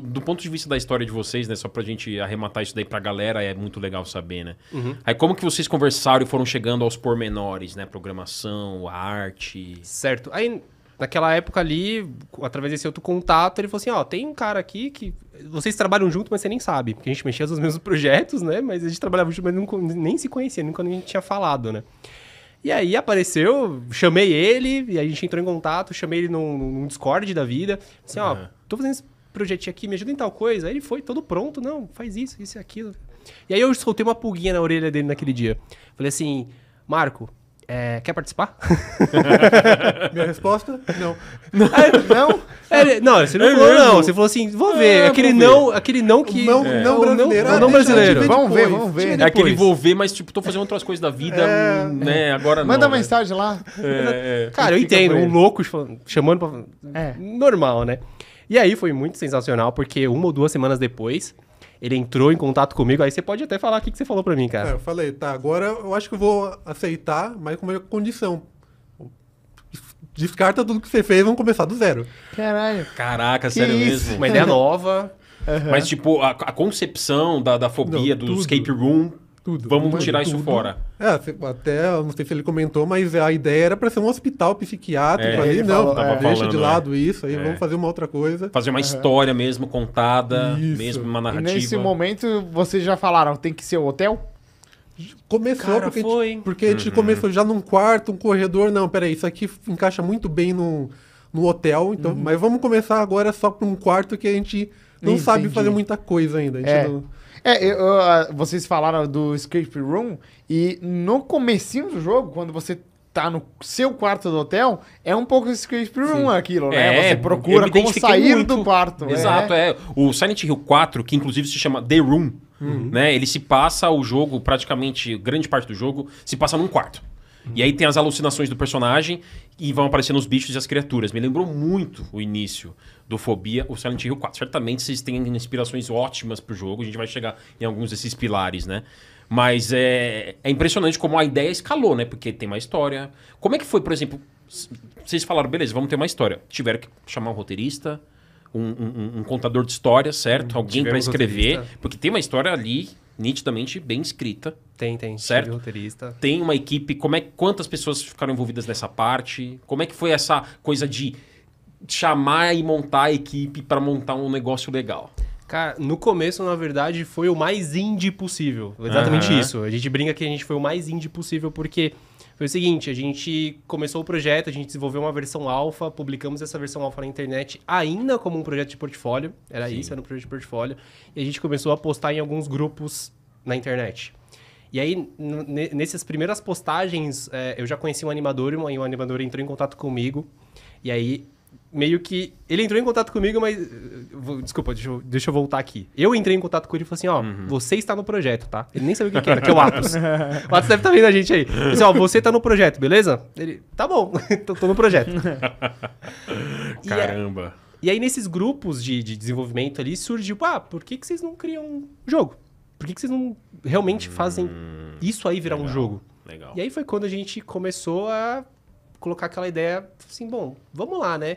do ponto de vista da história de vocês, né? Só pra gente arrematar isso daí pra galera, é muito legal saber, né? Uhum. Aí como que vocês conversaram e foram chegando aos pormenores, né? Programação, arte. Certo. Aí, naquela época ali, através desse outro contato, ele falou assim: ó, tem um cara aqui que. Vocês trabalham junto, mas você nem sabe. Porque a gente mexia nos mesmos projetos, né? Mas a gente trabalhava junto, mas nunca, nem se conhecia, nunca nem tinha falado, né? E aí apareceu, chamei ele, e a gente entrou em contato, chamei ele num, num Discord da vida. Assim, uhum. ó, tô fazendo projetinho aqui, me ajuda em tal coisa. Aí ele foi todo pronto, não, faz isso, isso e aquilo. E aí eu soltei uma pulguinha na orelha dele naquele dia. Falei assim, Marco, é, quer participar? Minha resposta? Não. Não? não? É, não, você não é falou mesmo. não. Você falou assim, vou é, ver. aquele, não, ver. aquele não que... Não, é. não brasileiro. Não, não brasileiro. Vamos ver, vamos ver. É aquele vou ver, mas tipo, tô fazendo outras coisas da vida, né? Agora Manda não. Manda né? mensagem lá. Cara, eu entendo. Um louco chamando pra... Normal, né? E aí foi muito sensacional, porque uma ou duas semanas depois, ele entrou em contato comigo. Aí você pode até falar o que, que você falou para mim, cara. É, eu falei, tá, agora eu acho que eu vou aceitar, mas com uma condição. Descarta tudo que você fez, vamos começar do zero. Caralho. Caraca, que sério isso? mesmo. Uma ideia nova. Uhum. Mas, tipo, a, a concepção da, da fobia Não, do escape room tudo. Vamos tirar tudo. isso fora. É, até, não sei se ele comentou, mas a ideia era para ser um hospital psiquiátrico é, ali, não. Né? é, deixa falando, de é. lado isso, aí é. vamos fazer uma outra coisa. Fazer uma uhum. história mesmo contada, isso. mesmo uma narrativa. E nesse momento, vocês já falaram, tem que ser o hotel? Começou Cara, porque, foi. a gente, porque uhum. a gente uhum. começou já num quarto, um corredor. Não, peraí, isso aqui encaixa muito bem num. No no hotel. Então, uhum. Mas vamos começar agora só para um quarto que a gente não Entendi. sabe fazer muita coisa ainda. é. Não... é eu, eu, ah, vocês falaram do escape room e no comecinho do jogo, quando você tá no seu quarto do hotel, é um pouco escape room Sim. aquilo, né? É, você procura como sair muito. do quarto. É. Exato, é. é. O Silent Hill 4, que inclusive se chama The Room, uhum. né? Ele se passa o jogo, praticamente grande parte do jogo, se passa num quarto. Hum. E aí tem as alucinações do personagem e vão aparecendo os bichos e as criaturas. Me lembrou muito o início do Fobia, o Silent Hill 4. Certamente vocês têm inspirações ótimas pro jogo, a gente vai chegar em alguns desses pilares, né? Mas é, é impressionante como a ideia escalou, né? Porque tem uma história. Como é que foi, por exemplo, vocês falaram, beleza, vamos ter uma história. Tiveram que chamar um roteirista, um, um, um contador de histórias, certo? Uhum. Alguém para escrever, roteirista. porque tem uma história ali nitidamente bem escrita. Tem, tem. Certo? Roteirista. Tem uma equipe. Como é quantas pessoas ficaram envolvidas nessa parte? Como é que foi essa coisa de chamar e montar a equipe para montar um negócio legal? Cara, no começo, na verdade, foi o mais indie possível. Exatamente uhum. isso. A gente brinca que a gente foi o mais indie possível porque foi o seguinte: a gente começou o projeto, a gente desenvolveu uma versão alfa, publicamos essa versão alfa na internet ainda como um projeto de portfólio. Era Sim. isso, era um projeto de portfólio. E a gente começou a postar em alguns grupos na internet. E aí, nessas primeiras postagens, é, eu já conheci um animador e um animador entrou em contato comigo. E aí meio que. Ele entrou em contato comigo, mas. Eh, desculpa, deixa eu, deixa eu voltar aqui. Eu entrei em contato com ele e falei assim: ó, uhum. você está no projeto, tá? Ele nem sabia o que, que era, que é o Atos. o Atos deve estar tá vendo a gente aí. Eu disse, assim, ó, você está no projeto, beleza? Ele, tá bom, tô, tô, no projeto. Caramba. E, e, aí, nesses grupos de, de, desenvolvimento ali, surgiu: ah, por que, que vocês não criam um jogo? Por que, que vocês não realmente fazem hum, isso aí virar legal, um jogo? Legal. E aí foi quando a gente começou a colocar aquela ideia assim, bom, vamos lá, né?